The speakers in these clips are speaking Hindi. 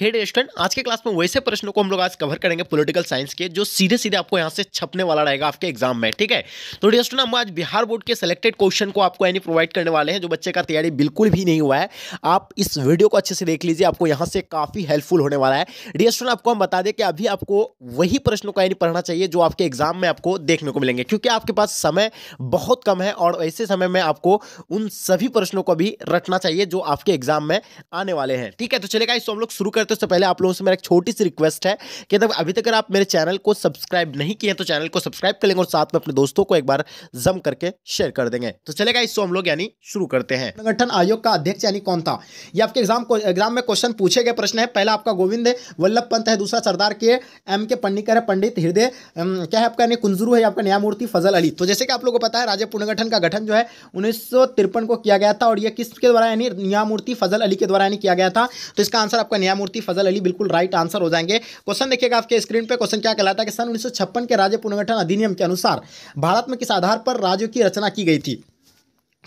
हे स्टूडेंट आज के क्लास में वैसे प्रश्नों को हम लोग आज कवर करेंगे पॉलिटिकल साइंस के जो सीधे सीधे आपको यहाँ से छपने वाला रहेगा आपके एग्जाम में ठीक है तो डियर स्टूडेंट हम आज बिहार बोर्ड के सिलेक्टेड क्वेश्चन को आपको यानी प्रोवाइड करने वाले हैं जो बच्चे का तैयारी बिल्कुल भी नहीं हुआ है आप इस वीडियो को अच्छे से देख लीजिए आपको यहाँ से काफ़ी हेल्पफुल होने वाला है डी स्टूडेंट आपको हम बता दें कि अभी आपको वही प्रश्नों को यानी पढ़ना चाहिए जो आपके एग्जाम में आपको देखने को मिलेंगे क्योंकि आपके पास समय बहुत कम है और ऐसे समय में आपको उन सभी प्रश्नों को भी रटना चाहिए जो आपके एग्जाम में आने वाले हैं ठीक है तो चलेगा इसको तो हम लोग शुरू कर करते हैं उससे तो पहले आप लोगों से मेरा एक छोटी सी रिक्वेस्ट है कि अगर अभी तक आप मेरे चैनल को सब्सक्राइब नहीं किए तो चैनल को सब्सक्राइब कर लेंगे और साथ में अपने दोस्तों को एक बार जम करके शेयर कर देंगे तो चलेगा इसको हम लोग यानी शुरू करते हैं संगठन आयोग का अध्यक्ष यानी कौन था ये आपके एग्जाम एग्जाम में क्वेश्चन पूछे गए प्रश्न है पहला आपका गोविंद वल्लभ पंत है दूसरा सरदार के एम के पंडिकर है पंडित हृदय क्या है आपका यानी कुंजरू है आपका न्यायमूर्ति फजल अली तो जैसे कि आप लोगों को पता है राज्य पुनर्गठन का गठन जो है उन्नीस को किया गया था और यह किसके द्वारा यानी न्यायमूर्ति फजल अली के द्वारा यानी किया गया था तो इसका आंसर आपका न्यायमूर्ति मुफ्ती फजल अली बिल्कुल राइट आंसर हो जाएंगे क्वेश्चन देखिएगा आपके स्क्रीन पर क्वेश्चन क्या कहलाता है कि सन उन्नीस के राज्य पुनर्गठन अधिनियम के अनुसार भारत में किस आधार पर राज्यों की रचना की गई थी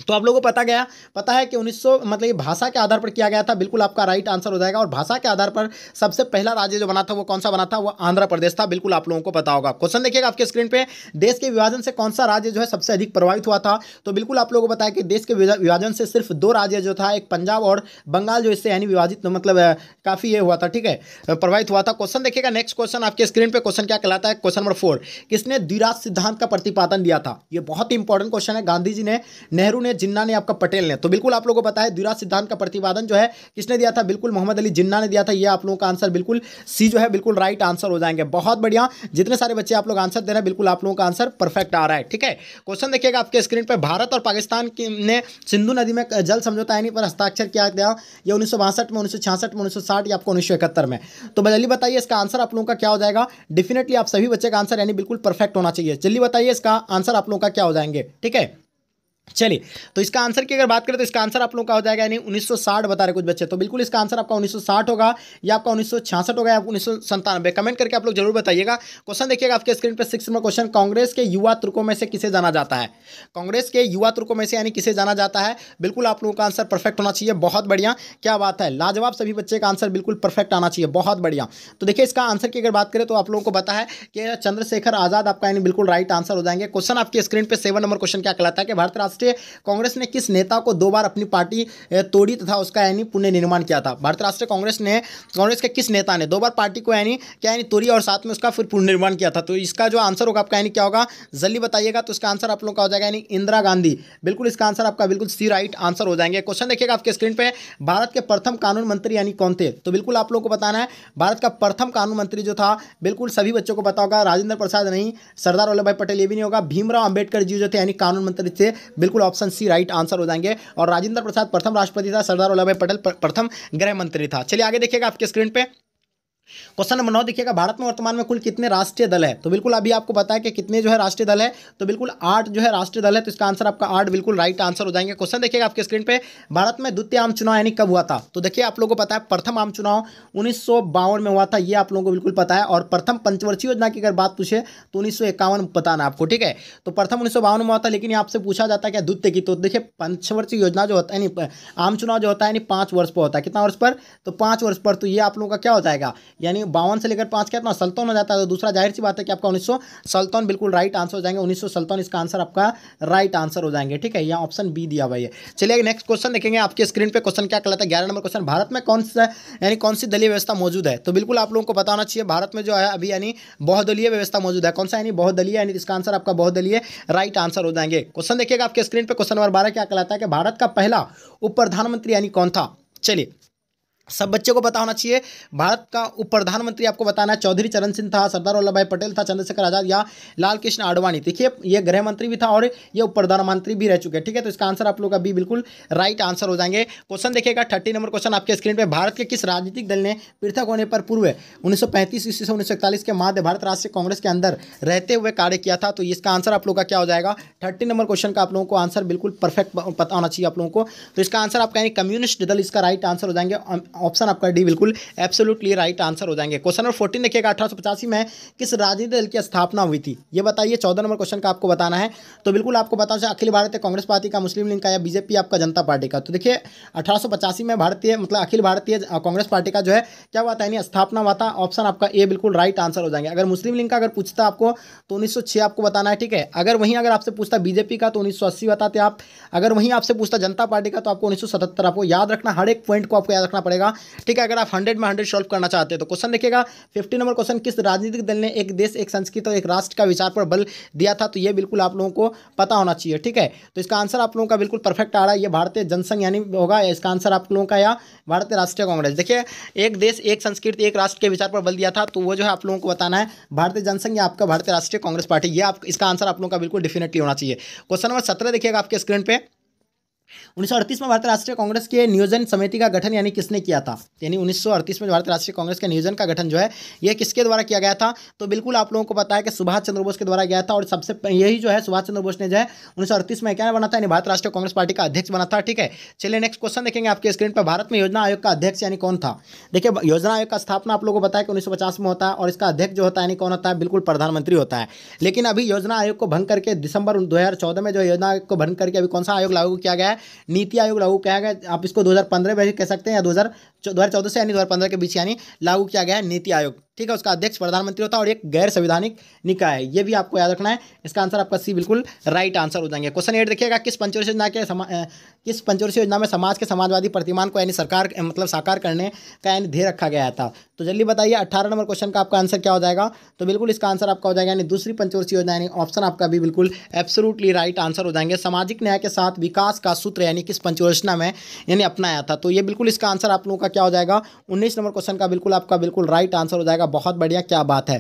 तो आप लोगों को पता गया पता है कि 1900 मतलब ये भाषा के आधार पर किया गया था बिल्कुल आपका राइट आंसर हो जाएगा और भाषा के आधार पर सबसे पहला राज्य जो बना था वो कौन सा बना था वो आंध्र प्रदेश था बिल्कुल आप लोगों को पता होगा क्वेश्चन देखिएगा आपके स्क्रीन पे देश के विभाजन से कौन सा राज्य जो है सबसे अधिक प्रभावित हुआ था तो बिल्कुल आप लोगों को बताया कि देश के विभाजन से सिर्फ दो राज्य जो था एक पंजाब और बंगाल जो इससे यानी विभाजित मतलब काफ़ी ये हुआ था ठीक है प्रभावित हुआ था क्वेश्चन देखिएगा नेक्स्ट क्वेश्चन आपके स्क्रीन पर क्वेश्चन क्या कहलाता है क्वेश्चन नंबर फोर किसने द्विराज सिद्धांत का प्रतिपादन दिया था ये बहुत ही इंपॉर्टेंट क्वेश्चन है गांधी जी ने नेहरू ने जिन्ना ने आपका पटेल ने तो बिल्कुल आप लोगों को पता है द्विराज सिद्धांत का प्रतिपादन जो है किसने दिया था बिल्कुल मोहम्मद अली जिन्ना ने दिया था यह आप लोगों का आंसर बिल्कुल सी जो है बिल्कुल राइट आंसर हो जाएंगे बहुत बढ़िया जितने सारे बच्चे आप लोग आंसर दे रहे हैं बिल्कुल आप लोगों का आंसर परफेक्ट आ रहा है ठीक है क्वेश्चन देखिएगा आपके स्क्रीन पर भारत और पाकिस्तान ने सिंधु नदी में जल समझौता यानी पर हस्ताक्षर किया गया यह उन्नीस में उन्नीस में उन्नीस या आपको उन्नीस में तो जल्दी बताइए इसका आंसर आप लोगों का क्या हो जाएगा डेफिनेटली आप सभी बच्चे का आंसर यानी बिल्कुल परफेक्ट होना चाहिए जल्दी बताइए इसका आंसर आप लोगों का क्या हो जाएंगे ठीक है चलिए तो इसका आंसर की अगर बात करें तो इसका आंसर आप लोगों का हो जाएगा यानी 1960 बता रहे कुछ बच्चे तो बिल्कुल इसका आंसर आपका 1960 होगा या आपका 1966 होगा या उन्नीस सौ कमेंट करके आप लोग जरूर बताइएगा क्वेश्चन देखिएगा आपके स्क्रीन पर सिक्स नंबर क्वेश्चन कांग्रेस के युवा तुर्कों में से किसे जाना जाता है कांग्रेस के युवा तुर्कों में से यानी किसे जाना जाता है बिल्कुल आप लोगों का आंसर परफेक्ट होना चाहिए बहुत बढ़िया क्या बात है लाजवाब सभी बच्चे का आंसर बिल्कुल परफेक्ट आना चाहिए बहुत बढ़िया तो देखिए इसका आंसर की अगर बात करें तो आप लोगों को पता है कि चंद्रशेखर आजाद आपका यानी बिल्कुल राइट आंसर हो जाएंगे क्वेश्चन आपके स्क्रीन पर सेवन नंबर क्वेश्चन क्या कहलाता है कि भारत राष्ट्र राष्ट्रीय कांग्रेस ने किस नेता को दो बार अपनी पार्टी तोड़ी तथा उसका यानी पुनर्निर्माण किया था भारतीय राष्ट्रीय कांग्रेस ने कांग्रेस के किस नेता ने दो बार पार्टी को यानी क्या यानी तोड़ी और साथ में उसका फिर पुनर्निर्माण किया था तो इसका जो आंसर होगा आपका यानी क्या होगा जल्दी बताइएगा तो इसका आंसर आप लोग का हो जाएगा यानी इंदिरा गांधी बिल्कुल इसका आंसर आपका बिल्कुल सी राइट आंसर हो जाएंगे क्वेश्चन देखिएगा आपके स्क्रीन पर भारत के प्रथम कानून मंत्री यानी कौन थे तो बिल्कुल आप लोग को बताना है भारत का प्रथम कानून मंत्री जो था बिल्कुल सभी बच्चों को पता राजेंद्र प्रसाद नहीं सरदार वल्लभ भाई पटेल ये भी नहीं होगा भीमराव अंबेडकर जी जो थे यानी कानून मंत्री थे बिल्कुल ऑप्शन सी राइट आंसर हो जाएंगे और राजेंद्र प्रसाद प्रथम राष्ट्रपति था सरदार वल्लभ भाई पटेल प्रथम गृह मंत्री था चलिए आगे देखिएगा आपके स्क्रीन पर क्वेश्चन नंबर नौ देखिएगा भारत में वर्तमान में कुल कितने राष्ट्रीय दल है तो बिल्कुल अभी आपको बताया कि कितने जो है राष्ट्रीय दल है तो बिल्कुल आठ जो है राष्ट्रीय दल है तो इसका आंसर आपका आठ बिल्कुल राइट आंसर हो जाएंगे क्वेश्चन देखिएगा आपके स्क्रीन पे भारत में द्वितीय आम चुनाव यानी कब हुआ था तो देखिए आप लोगों को पता है प्रथम आम चुनाव उन्नीस में हुआ था ये आप लोगों को बिल्कुल पता है और प्रथम पंचवर्षीय योजना की अगर बात पूछे तो उन्नीस बताना आपको ठीक है तो प्रथम उन्नीस में हुआ था लेकिन आपसे पूछा जाता है क्या द्वितीय की तो देखिए पंचवर्षीय योजना जो होता है आम चुनाव जो होता है यानी पांच वर्ष पर होता है कितना वर्ष पर तो पांच वर्ष पर तो ये आप लोगों का क्या हो जाएगा यानी बावन से लेकर पाँच कितना सल्तौन हो जाता है तो दूसरा जाहिर सी बात है कि आपका उन्नीस सल्तौन बिल्कुल राइट आंसर हो जाएंगे उन्नीस सल्तौन इसका आंसर आपका राइट आंसर हो जाएंगे ठीक है यहाँ ऑप्शन बी दिया हुआ है चलिए नेक्स्ट क्वेश्चन देखेंगे आपके स्क्रीन पर क्वेश्चन क्या कहलाता है ग्यारह नंबर क्वेश्चन भारत में कौन सा यानी कौन सी दलीय व्यवस्था मौजूद है तो बिल्कुल आप लोगों को बताना चाहिए भारत में जो है अभी यानी बहुदलीय व्यवस्था मौजूद है कौन सा यानी बहुदलीय यानी इसका आंसर आपका बहुदलीय राइट आंसर हो जाएंगे क्वेश्चन देखिएगा आपके स्क्रीन पर क्वेश्चन नंबर बारह क्या कहलाता है कि भारत का पहला उप प्रधानमंत्री यानी कौन था चलिए सब बच्चे को पता होना चाहिए भारत का उप प्रधानमंत्री आपको बताना है चौधरी चरण सिंह था सरदार वल्लभ भाई पटेल था चंद्रशेखर आजाद या लाल कृष्ण आडवाणी देखिए ये गृह मंत्री भी था और ये उप प्रधानमंत्री भी रह चुके हैं ठीक है तो इसका आंसर आप लोग भी बिल्कुल राइट आंसर हो जाएंगे क्वेश्चन देखिएगा थर्टी नंबर क्वेश्चन आपके स्क्रीन पर भारत के किस राजनीतिक दल ने पृथक होने पर पूर्व उन्नीस सौ पैंतीस से उन्नीस के माध्यम भारत राष्ट्रीय कांग्रेस के अंदर रहते हुए कार्य किया था तो इसका आंसर आप लोग का क्या हो जाएगा थर्टी नंबर क्वेश्चन का आप लोगों को आंसर बिल्कुल परफेक्ट पता होना चाहिए आप लोगों को तो इसका आंसर आप कहेंगे कम्युनिस्ट दल इसका राइट आंसर हो जाएंगे ऑप्शन आपका डी बिल्कुल एब्सोल्युटली राइट आंसर हो जाएंगे क्वेश्चन नंबर फोर्टीन देखिएगा अठारह में किस राजनीतिक दल की स्थापना हुई थी ये बताइए चौदह नंबर क्वेश्चन का आपको बताना है तो बिल्कुल आपको बताओ चाहे अखिल भारतीय कांग्रेस पार्टी का मुस्लिम लीग का या बीजेपी आपका जनता पार्टी का तो देखिए अठारह में भारतीय मतलब अखिल भारतीय कांग्रेस पार्टी का जो है क्या हुआ था स्थापना हुआ था ऑप्शन आपका ए बिल्कुल राइट आंसर हो जाएंगे अगर मुस्लिम लीग का अगर पूछता आपको तो उन्नीस आपको बताना है ठीक है अगर वहीं अगर आपसे पूछता बीजेपी का तो उन्नीस बताते आप अगर वहीं आपसे पूछता जनता पार्टी का तो आपको उन्नीस आपको याद रखना हर एक पॉइंट को आपको याद रखना पड़ेगा होगा ठीक है अगर आप हंड्रेड में हंड्रेड सॉल्व करना चाहते हैं तो क्वेश्चन देखिएगा फिफ्टी नंबर क्वेश्चन किस राजनीतिक दल ने एक देश एक संस्कृत और एक राष्ट्र का विचार पर बल दिया था तो यह बिल्कुल आप लोगों को पता होना चाहिए ठीक है तो इसका आंसर आप लोगों का बिल्कुल परफेक्ट आ रहा है यह भारतीय जनसंघ यानी होगा इसका आंसर आप लोगों का या भारतीय राष्ट्रीय कांग्रेस देखिए एक देश एक संस्कृति एक राष्ट्र के विचार पर बल दिया था तो वो जो है आप लोगों को बताना है भारतीय जनसंघ या आपका भारतीय राष्ट्रीय कांग्रेस पार्टी ये आप इसका आंसर आप लोगों का बिल्कुल डेफिनेटली होना चाहिए क्वेश्चन नंबर सत्रह देखिएगा आपके स्क्रीन पर उन्नीस में भारतीय राष्ट्रीय कांग्रेस के नियोजन समिति का गठन यानी किसने किया था यानी उन्नीस में भारत राष्ट्रीय कांग्रेस के नियोजन का गठन जो है यह किसके द्वारा किया गया था तो बिल्कुल आप लोगों को पता है कि सुभाष चंद्र बोस के द्वारा गया था और सबसे यही जो है सुभाष चंद्र बोस ने जो है उन्नीस में क्या बना था यानी भारत राष्ट्रीय कांग्रेस पार्टी का अध्यक्ष बना था ठीक है चलिए नेक्स्ट क्वेश्चन देखेंगे आपके स्क्रीन पर भारत में योजना आयोग का अध्यक्ष यानी कौन था देखिए योजना आयोग का स्थापना आप लोगों को बताया कि उन्नीस में होता है और इसका अध्यक्ष जो होता है यानी कौन होता है बिल्कुल प्रधानमंत्री होता है लेकिन अभी योजना आयोग को भंग करके दिसंबर दो में जो योजना आयोग को भंग करके अभी कौन सा आयोग लागू किया गया है नीति आयोग लागू किया गया आप इसको 2015 में कह सकते हैं या दो हजार चौदह से यानी दो हजार पंद्रह के बीच यानी लागू किया गया है नीति आयोग ठीक है उसका अध्यक्ष प्रधानमंत्री होता है और एक गैर संवैधानिक निकाय है ये भी आपको याद रखना है इसका आंसर आपका सी बिल्कुल राइट आंसर हो जाएंगे क्वेश्चन एट देखिएगा किस पंचवर्षीय योजना के समा, किस पंचवर्षीय योजना में समाज के समाजवादी प्रतिमान को यानी सरकार मतलब साकार करने का यानी ध्येय रखा गया था तो जल्दी बताइए अट्ठारह नंबर क्वेश्चन का आपका आंसर क्या हो जाएगा तो बिल्कुल इसका आंसर आपका हो जाएगा यानी दूसरी पंचवर्षीय योजना यानी ऑप्शन आपका भी बिल्कुल एब्सोलूटली राइट आंसर हो जाएंगे सामाजिक न्याय के साथ विकास का सूत्र यानी किस पंचवर्षना में यानी अपनाया था तो ये बिल्कुल इसका आंसर आप लोगों का आपका क्या हो जाएगा उन्नीस नंबर क्वेश्चन का बिल्कुल आपका बिल्कुल राइट आंसर हो जाएगा बहुत बढ़िया क्या बात है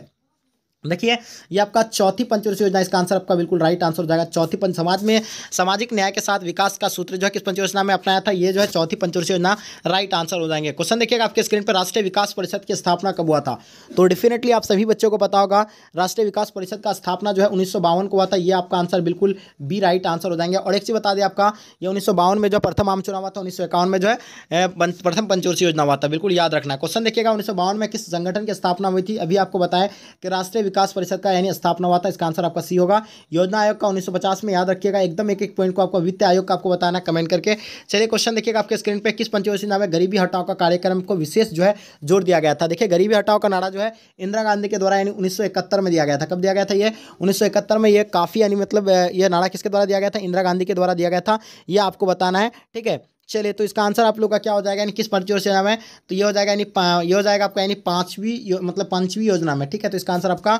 देखिए ये आपका चौथी पंचवर्षीय योजना इसका आंसर आपका बिल्कुल राइट आंसर हो जाएगा चौथी पंच समाज में सामाजिक न्याय के साथ विकास का सूत्र जो है किस पंच योजना में अपनाया था ये जो है चौथी पंचवर्षीय योजना राइट आंसर हो जाएंगे क्वेश्चन देखिएगा आपके स्क्रीन पर राष्ट्रीय विकास परिषद की स्थापना कब हुआ था तो डेफिनेटली आप सभी बच्चों को पता होगा राष्ट्रीय विकास परिषद का स्थापना जो है उन्नीस को हुआ था यह आपका आंसर बिल्कुल बी राइट आंसर हो जाएंगे और एक चीज बता दें आपका यह उन्नीस में जो प्रथम आम चुनाव हुआ था उन्नीस में जो है प्रथम पंचवर्षीय योजना हुआ था बिल्कुल याद रखना क्वेश्चन देखिएगा उन्नीस में किस संगठन की स्थापना हुई थी अभी आपको बताया कि राष्ट्रीय विकास परिषद का यानी स्थापना हुआ था इसका आंसर आपका सी होगा योजना आयोग का उन्नीस में याद रखिएगा एकदम एक एक पॉइंट को आपको वित्त आयोग का आपको बताना कमेंट करके चलिए क्वेश्चन देखिएगा आपके स्क्रीन पर किस पंचवर्षीय नाम है गरीबी हटाओ का कार्यक्रम को विशेष जो है जोर दिया गया था देखिए गरीबी हटाओ का नारा जो है इंदिरा गांधी के द्वारा यानी उन्नीस में दिया गया था कब दिया गया था यह उन्नीस में यह काफ़ी यानी मतलब यह नारा किसके द्वारा दिया गया था इंदिरा गांधी के द्वारा दिया गया था यह आपको बताना है ठीक है चले तो इसका आंसर आप लोग का क्या हो जाएगा यानी किस पंच योजना में तो ये हो जाएगा यानी ये हो जाएगा आपका यानी पाँचवीं मतलब पांचवी योजना में ठीक है तो इसका आंसर आपका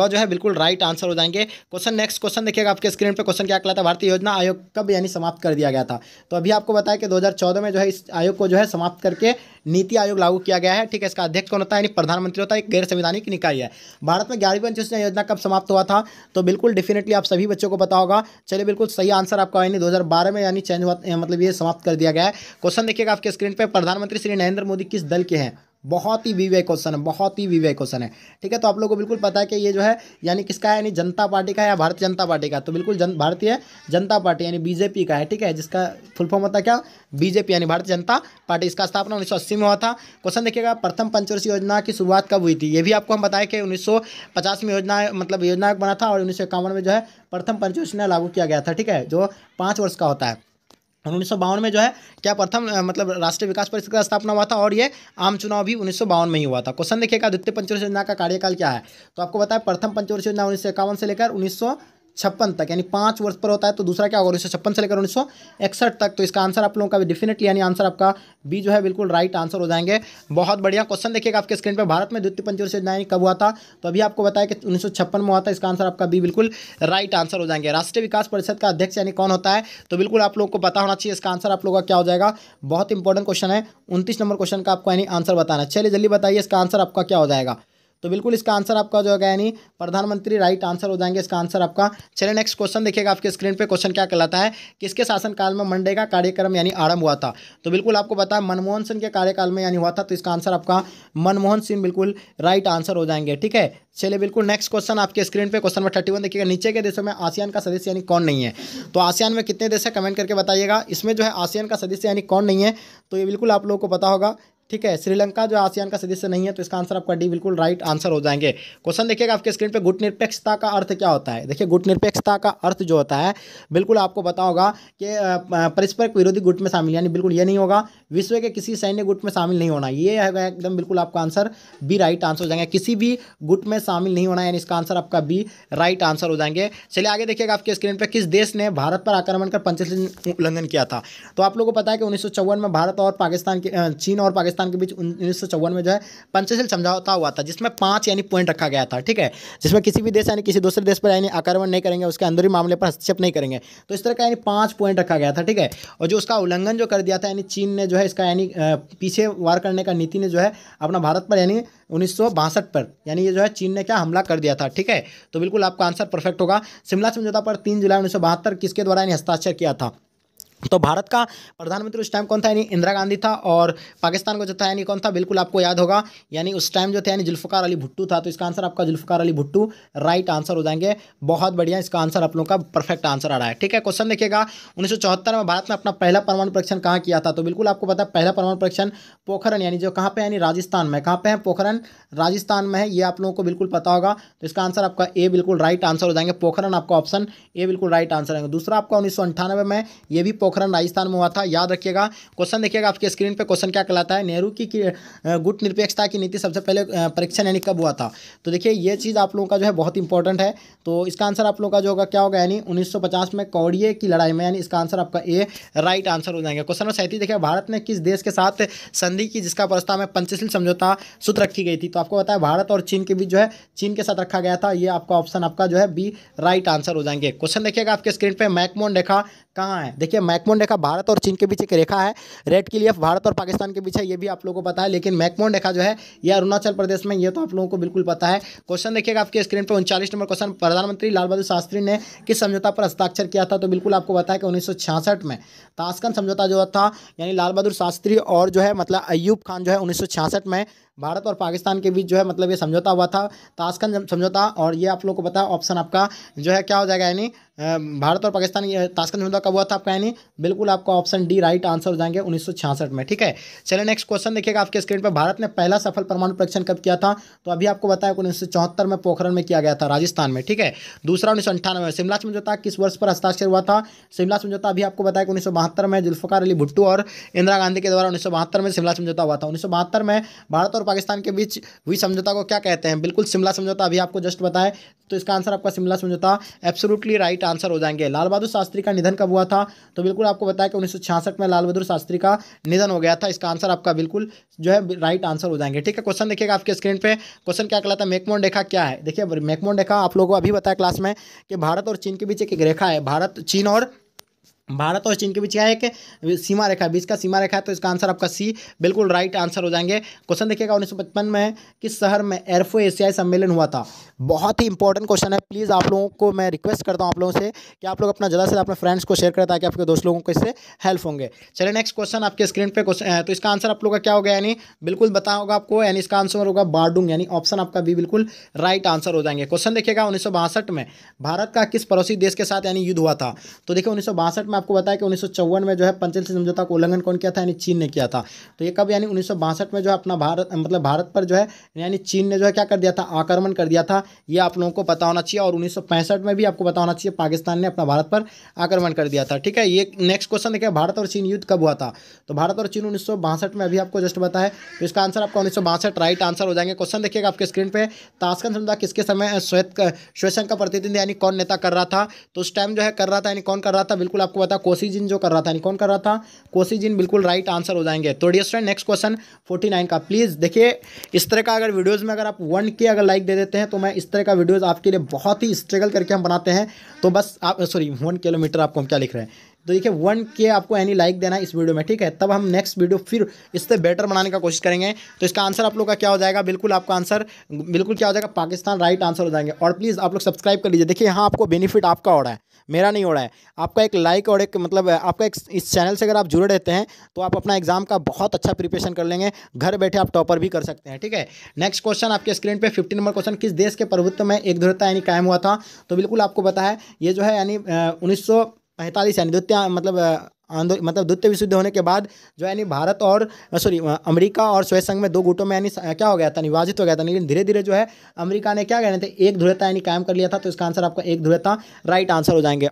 गौ जो है बिल्कुल राइट आंसर हो जाएंगे क्वेश्चन नेक्स्ट क्वेश्चन देखिएगा आपके स्क्रीन पर क्वेश्चन क्या कहलाता है भारतीय योजना आयोग कब यानी समाप्त कर दिया गया था तो अभी आपको बताया कि दो में जो है इस आयोग को जो है समाप्त करके नीति आयोग लागू किया गया है ठीक है इसका अध्यक्ष कौन होता है यानी प्रधानमंत्री होता है एक गैर संवैधानिक निकाय है भारत में ग्यारहवीं पंचवर्षीय योजना कब समाप्त हुआ था तो बिल्कुल डेफिनेटली आप सभी बच्चों को पता होगा चलिए बिल्कुल सही आंसर आपका यानी दो में यानी चेंज हुआ मतलब ये समाप्त कर दिया गया है क्वेश्चन देखिएगा आपके स्क्रीन पर प्रधानमंत्री श्री नरेंद्र मोदी किस दल के हैं बहुत ही विवेक क्वेश्चन है बहुत ही विवेक क्वेश्चन है ठीक है तो आप लोगों को बिल्कुल पता है कि ये जो है यानी किसका है यानी जनता पार्टी का है या भारतीय जनता पार्टी का तो बिल्कुल जन भारतीय जनता पार्टी यानी बीजेपी का है ठीक है जिसका फुल फॉर्म होता है क्या बीजेपी यानी भारतीय जनता पार्टी इसका स्थापना उन्नीस में हुआ था क्वेश्चन देखिएगा प्रथम पंचवर्षीय योजना की शुरुआत कब हुई थी ये भी आपको हम बताए कि उन्नीस में योजना मतलब योजना बना था और उन्नीस में जो है प्रथम पंचवर्षीय लागू किया गया था ठीक है जो पाँच वर्ष का होता है उन्नीस में जो है क्या प्रथम मतलब राष्ट्रीय विकास परिषद का स्थापना हुआ था और ये आम चुनाव भी उन्नीस में ही हुआ था क्वेश्चन देखिएगा द्वितीय पंचवर्ष योजना का कार्यकाल क्या है तो आपको बताया प्रथम पंचवर्ष योजना उन्नीस से लेकर उन्नीस छप्पन तक यानी पाँच वर्ष पर होता है तो दूसरा क्या होगा उन्नीस सौ छप्पन से लेकर उन्नीस सौ इकसठ तक तो इसका आंसर आप लोगों का भी डेफिनेटली यानी आंसर आपका बी जो है बिल्कुल राइट आंसर हो जाएंगे बहुत बढ़िया क्वेश्चन देखिएगा आपके स्क्रीन पर भारत में द्वितीय पंचवर्ष योजना कब हुआ था तो अभी आपको बताया कि उन्नीस में हुआ था इसका आंसर आपका बी बिल्कुल राइट आंसर हो जाएंगे राष्ट्रीय विकास परिषद का अध्यक्ष यानी कौन होता है तो बिल्कुल आप लोगों को पता होना चाहिए इसका आंसर आप लोगों का क्या हो जाएगा बहुत इंपॉर्टेंट क्वेश्चन है उनतीस नंबर क्वेश्चन का आपको यानी आंसर बताना है चलिए जल्दी बताइए इसका आंसर आपका क्या हो जाएगा तो बिल्कुल इसका आंसर आपका जो है यानी प्रधानमंत्री राइट आंसर हो जाएंगे इसका आंसर आपका चलिए नेक्स्ट क्वेश्चन देखिएगा आपके स्क्रीन पर क्वेश्चन क्या कहलाता है किसके शासनकाल में मंडे का कार्यक्रम यानी आरंभ हुआ था तो बिल्कुल आपको पता है मनमोहन सिंह के कार्यकाल में यानी हुआ था तो इसका आंसर आपका मनमोहन सिंह बिल्कुल राइट आंसर हो जाएंगे ठीक है चलिए बिल्कुल नेक्स्ट क्वेश्चन आपके स्क्रीन पे क्वेश्चन नंबर थर्टी वन देखिएगा नीचे के देशों में आसियान का सदस्य यानी कौन नहीं है तो आसियान में कितने देश है कमेंट करके बताइएगा इसमें जो है आसियान का सदस्य यानी कौन नहीं है तो ये बिल्कुल आप लोगों को पता होगा ठीक है श्रीलंका जो आसियान का सदस्य नहीं है तो इसका आंसर आपका डी बिल्कुल राइट आंसर हो जाएंगे क्वेश्चन देखिएगा आपके स्क्रीन पे गुट निरपेक्षता का अर्थ क्या होता है देखिए गुट निरपेक्षता का अर्थ जो होता है बिल्कुल आपको पता होगा कि परस्पर विरोधी गुट में शामिल यानी बिल्कुल ये नहीं होगा विश्व के किसी सैन्य गुट में शामिल नहीं होना ये है एकदम बिल्कुल आपका आंसर बी राइट आंसर हो जाएंगे किसी भी गुट में शामिल नहीं होना यानी इसका आंसर आपका बी राइट आंसर हो जाएंगे चलिए आगे देखिएगा आपके स्क्रीन पर किस देश ने भारत पर आक्रमण कर पंचशील उल्लंघन किया था तो आप लोगों को पता है कि उन्नीस में भारत और पाकिस्तान के चीन और पाकिस्तान पाकिस्तान के बीच उन्नीस में जो है पंचशील समझौता हुआ था जिसमें पाँच यानी पॉइंट रखा गया था ठीक है जिसमें किसी भी देश यानी किसी दूसरे देश पर यानी आक्रमण नहीं करेंगे उसके अंदरूनी मामले पर हस्तक्षेप नहीं करेंगे तो इस तरह का यानी पाँच पॉइंट रखा गया था ठीक है और जो उसका उल्लंघन जो कर दिया था यानी चीन ने जो है इसका यानी पीछे वार करने का नीति ने जो है अपना भारत पर यानी उन्नीस पर यानी ये जो है चीन ने क्या हमला कर दिया था ठीक है तो बिल्कुल आपका आंसर परफेक्ट होगा शिमला समझौता पर तीन जुलाई उन्नीस किसके द्वारा यानी हस्ताक्षर किया था तो भारत का प्रधानमंत्री उस टाइम कौन था यानी इंदिरा गांधी था और पाकिस्तान का जो था यानी कौन था बिल्कुल आपको याद होगा यानी उस टाइम जो था यानी जुल्फकार अली भुट्टू था तो इसका आंसर आपका जुल्फकार अली भुट्टू राइट आंसर हो जाएंगे बहुत बढ़िया इसका आंसर आप लोगों का परफेक्ट आंसर आ रहा है ठीक है क्वेश्चन देखिएगा उन्नीस में भारत ने अपना पहला परमाणु परीक्षण कहाँ किया था तो बिल्कुल आपको पता है पहला परमाणु परीक्षण पोखरण यानी जो कहाँ पर यानी राजस्थान में कहाँ पर है पोखरण राजस्थान में है ये आप लोगों को बिल्कुल पता होगा तो इसका आंसर आपका ए बिल्कुल राइट आंसर हो जाएंगे पोखरण आपका ऑप्शन ए बिल्कुल राइट आंसर आएंगे दूसरा आपका उन्नीस में ये भी पोखरण राजस्थान में हुआ था याद रखिएगा क्वेश्चन देखिएगा आपके स्क्रीन पर क्वेश्चन क्या कहलाता है नेहरू की गुट निरपेक्षता की नीति सबसे पहले परीक्षण यानी कब हुआ था तो देखिए ये चीज़ आप लोगों का जो है बहुत इंपॉर्टेंट है तो इसका आंसर आप लोगों का जो होगा क्या होगा यानी उन्नीस में कौड़िए की लड़ाई में यानी इसका आंसर आपका ए राइट आंसर हो जाएंगे क्वेश्चन नंबर सैंतीस देखिए भारत ने किस देश के साथ संधि की जिसका प्रस्ताव में पंचशील समझौता सूत्र रखी गई थी तो आपको बताया भारत और चीन के बीच जो है चीन के साथ रखा गया था ये आपका ऑप्शन आपका जो है बी राइट आंसर हो जाएंगे क्वेश्चन देखिएगा आपके स्क्रीन पर मैकमोन रेखा कहाँ है देखिए मैकमोन रेखा भारत और चीन के बीच एक रेखा है रेड की लिए भारत और पाकिस्तान के बीच है ये भी आप लोगों को पता है लेकिन मैकमोन रेखा जो है ये अरुणाचल प्रदेश में ये तो आप लोगों को बिल्कुल पता है क्वेश्चन देखिएगा आपके स्क्रीन पर उनचालीस नंबर क्वेश्चन प्रधानमंत्री लाल बहादुर शास्त्री ने किस समझौता पर हस्ताक्षर किया था तो बिल्कुल आपको पता है कि उन्नीस में ताशकन समझौता जो था यानी लाल बहादुर शास्त्री और जो है मतलब अयूब खान जो है उन्नीस में भारत और पाकिस्तान के बीच जो है मतलब ये समझौता हुआ था ताशकंद समझौता और ये आप लोग को बताया ऑप्शन आपका जो है क्या हो जाएगा यानी भारत और पाकिस्तान ताशकंद समझौता कब हुआ था आपका यानी बिल्कुल आपका ऑप्शन डी राइट आंसर हो जाएंगे उन्नीस में ठीक है चलिए नेक्स्ट क्वेश्चन देखिएगा आपके स्क्रीन पर भारत ने पहला सफल परमाणु परीक्षण कब किया था तो अभी आपको बताया उन्नीस में पोखरण में किया गया था राजस्थान में ठीक है दूसरा उन्नीस में शिमला समझौता किस वर्ष पर हस्ताक्षर हुआ था शिमला समझौता अभी आपको बताया उन्नीस सौ में जुल्फकार अली भुट्टो और इंदिरा गांधी के द्वारा उन्नीस में शिमला समझौता हुआ था उन्नीस में भारत और और पाकिस्तान के बीच हुई समझौता को क्या कहते हैं बिल्कुल शिमला समझौता अभी आपको जस्ट बताएं तो इसका आंसर आपका शिमला समझौता एब्सोलूटली राइट आंसर हो जाएंगे लाल बहादुर शास्त्री का निधन कब हुआ था तो बिल्कुल आपको बताया कि उन्नीस में लाल बहादुर शास्त्री का निधन हो गया था इसका आंसर आपका बिल्कुल जो है राइट आंसर हो जाएंगे ठीक है क्वेश्चन देखिएगा आपके स्क्रीन पर क्वेश्चन क्या कहलाता है मेकमोन रेखा क्या है देखिए मेकमोन रेखा आप लोगों को अभी बताया क्लास में कि भारत और चीन के बीच एक रेखा है भारत चीन और भारत और चीन के बीच क्या है एक सीमा रेखा बीच का सीमा रेखा है तो इसका आंसर आपका सी बिल्कुल राइट आंसर हो जाएंगे क्वेश्चन देखिएगा उन्नीस में किस शहर में एयरफो एशियाई सम्मेलन हुआ था बहुत ही इंपॉर्टेंट क्वेश्चन है प्लीज़ आप लोगों को मैं रिक्वेस्ट करता हूँ आप लोगों से कि आप लोग अपना ज़्यादा से अपने फ्रेंड्स को शेयर करें ताकि आपके दोस्त लोगों को इससे हेल्प होंगे चलिए नेक्स्ट क्वेश्चन आपके स्क्रीन पर क्वेश्चन तो इसका आंसर आप लोग का क्या होगा यानी बिल्कुल बताया होगा आपको यानी इसका आंसर होगा बारडूंग यानी ऑप्शन आपका भी बिल्कुल राइट आंसर हो जाएंगे क्वेश्चन देखिएगा उन्नीस में भारत का किस पड़ोसी देश के साथ यानी युद्ध हुआ था तो देखिए उन्नीस में में आपको बताया कि उन्नीस में जो है पंचल समझौता का उल्लंघन कौन किया था यानी चीन ने किया था तो ये कब यानी उन्नीस में जो है अपना भारत मतलब भारत पर जो है यानी चीन ने जो है क्या कर दिया था आक्रमण कर दिया था ये आप लोगों को पता होना चाहिए और उन्नीस में भी आपको पता होना चाहिए पाकिस्तान ने अपना भारत पर आक्रमण कर दिया था ठीक है ये नेक्स्ट क्वेश्चन देखिए भारत और चीन युद्ध कब हुआ था तो भारत और चीन उन्नीस में अभी आपको जस्ट बताया तो इसका आंसर आपका उन्नीस राइट आंसर हो जाएंगे क्वेश्चन देखिएगा आपके स्क्रीन पर ताशकन समझा किसके समय श्वेत श्वेत का प्रतिनिधि यानी कौन नेता कर रहा था तो उस टाइम जो है कर रहा था यानी कौन कर रहा था बिल्कुल आपको बता कोसी जिन जो कर रहा था यानी कौन कर रहा था कोसी जिन बिल्कुल राइट आंसर हो जाएंगे तो dear next question forty nine का प्लीज़ देखिए इस तरह का अगर वीडियोज़ में अगर आप वन के अगर लाइक दे देते हैं तो मैं इस तरह का वीडियोज़ आपके लिए बहुत ही स्ट्रगल करके हम बनाते हैं तो बस आप सॉरी वन किलोमीटर आपको हम क्या लिख रहे हैं तो देखिए वन के आपको एनी लाइक देना इस वीडियो में ठीक है तब हम नेक्स्ट वीडियो फिर इससे बेटर बनाने का कोशिश करेंगे तो इसका आंसर आप लोग का क्या हो जाएगा बिल्कुल आपका आंसर बिल्कुल क्या हो जाएगा पाकिस्तान राइट आंसर हो जाएंगे और प्लीज़ आप लोग सब्सक्राइब कर लीजिए देखिए यहाँ आपको बेनिफिट आपका हो रहा है मेरा नहीं हो रहा है आपका एक लाइक और एक मतलब आपका एक इस चैनल से अगर आप जुड़े रहते हैं तो आप अपना एग्जाम का बहुत अच्छा प्रिपरेशन कर लेंगे घर बैठे आप टॉपर भी कर सकते हैं ठीक है नेक्स्ट क्वेश्चन आपके स्क्रीन पे 15 नंबर क्वेश्चन किस देश के प्रभुत्व में एक ध्रुवता यानी कायम हुआ था तो बिल्कुल आपको बताया ये जो है यानी उन्नीस पैंतालीस यानी द्वितीय मतलब आंदोलन मतलब द्वितीय विश्व युद्ध होने के बाद जो यानी भारत और सॉरी अमेरिका और स्वयं संघ में दो गुटों में यानी क्या हो गया था विभाजित हो गया था लेकिन धीरे धीरे जो है अमेरिका ने क्या कहने थे एक ध्रुवता यानी कायम कर लिया था तो इसका आंसर आपका एक ध्रुवता राइट आंसर हो जाएंगे